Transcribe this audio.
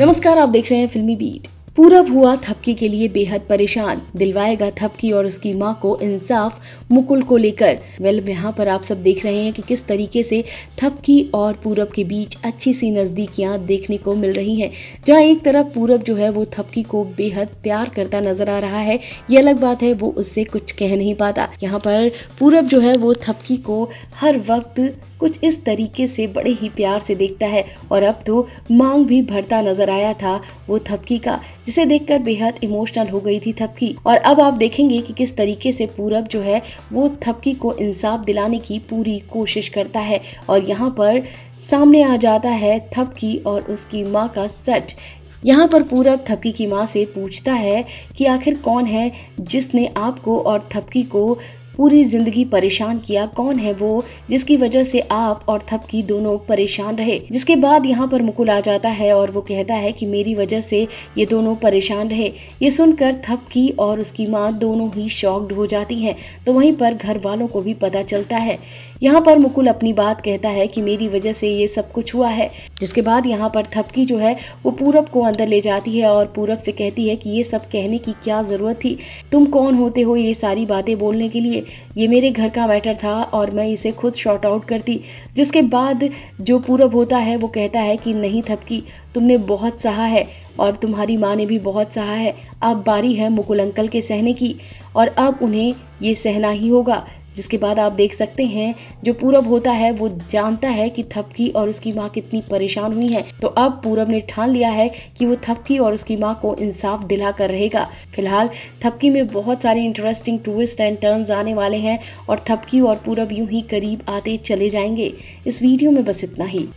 नमस्कार आप देख रहे हैं फिल्मी बीट पूरब हुआ थपकी के लिए बेहद परेशान दिलवाएगा थपकी और उसकी मां को इंसाफ मुकुल को लेकर वेल यहां पर आप सब देख रहे हैं कि किस तरीके से थपकी और पूरब के बीच अच्छी सी नजदीकियां देखने को मिल रही हैं जहां एक तरफ पूरब जो है वो थपकी को बेहद प्यार करता नजर आ रहा है ये अलग बात है वो उससे कुछ कह नहीं पाता यहाँ पर पूरब जो है वो थपकी को हर वक्त कुछ इस तरीके से बड़े ही प्यार से देखता है और अब तो मांग भी भरता नजर आया था वो थपकी का जिसे देखकर बेहद इमोशनल हो गई थी थपकी और अब आप देखेंगे कि किस तरीके से पूरब जो है वो थपकी को इंसाफ दिलाने की पूरी कोशिश करता है और यहाँ पर सामने आ जाता है थपकी और उसकी माँ का सच यहाँ पर पूरब थपकी की माँ से पूछता है कि आखिर कौन है जिसने आपको और थपकी को पूरी जिंदगी परेशान किया कौन है वो जिसकी वजह से आप और थपकी दोनों परेशान रहे जिसके बाद यहाँ पर मुकुल आ जाता है और वो कहता है कि मेरी वजह से ये दोनों परेशान रहे ये सुनकर थपकी और उसकी माँ दोनों ही शॉक्ड हो जाती हैं तो वहीं पर घर वालों को भी पता चलता है यहाँ पर मुकुल अपनी बात कहता है कि मेरी वजह से ये सब कुछ हुआ है जिसके बाद यहाँ पर थपकी जो है वो पूरब को अंदर ले जाती है और पूरब से कहती है कि ये सब कहने की क्या ज़रूरत थी तुम कौन होते हो ये सारी बातें बोलने के लिए ये मेरे घर का मैटर था और मैं इसे खुद शॉर्ट आउट करती जिसके बाद जो पूरब होता है वो कहता है कि नहीं थपकी तुमने बहुत सहा है और तुम्हारी माँ ने भी बहुत सहा है अब बारी है मुकुल अंकल के सहने की और अब उन्हें ये सहना ही होगा जिसके बाद आप देख सकते हैं जो पूरब होता है वो जानता है कि थपकी और उसकी माँ कितनी परेशान हुई है तो अब पूरब ने ठान लिया है कि वो थपकी और उसकी माँ को इंसाफ दिला कर रहेगा फिलहाल थपकी में बहुत सारे इंटरेस्टिंग टूरिस्ट एंड टर्न आने वाले हैं और थपकी और पूरब यूं ही करीब आते चले जाएंगे इस वीडियो में बस इतना ही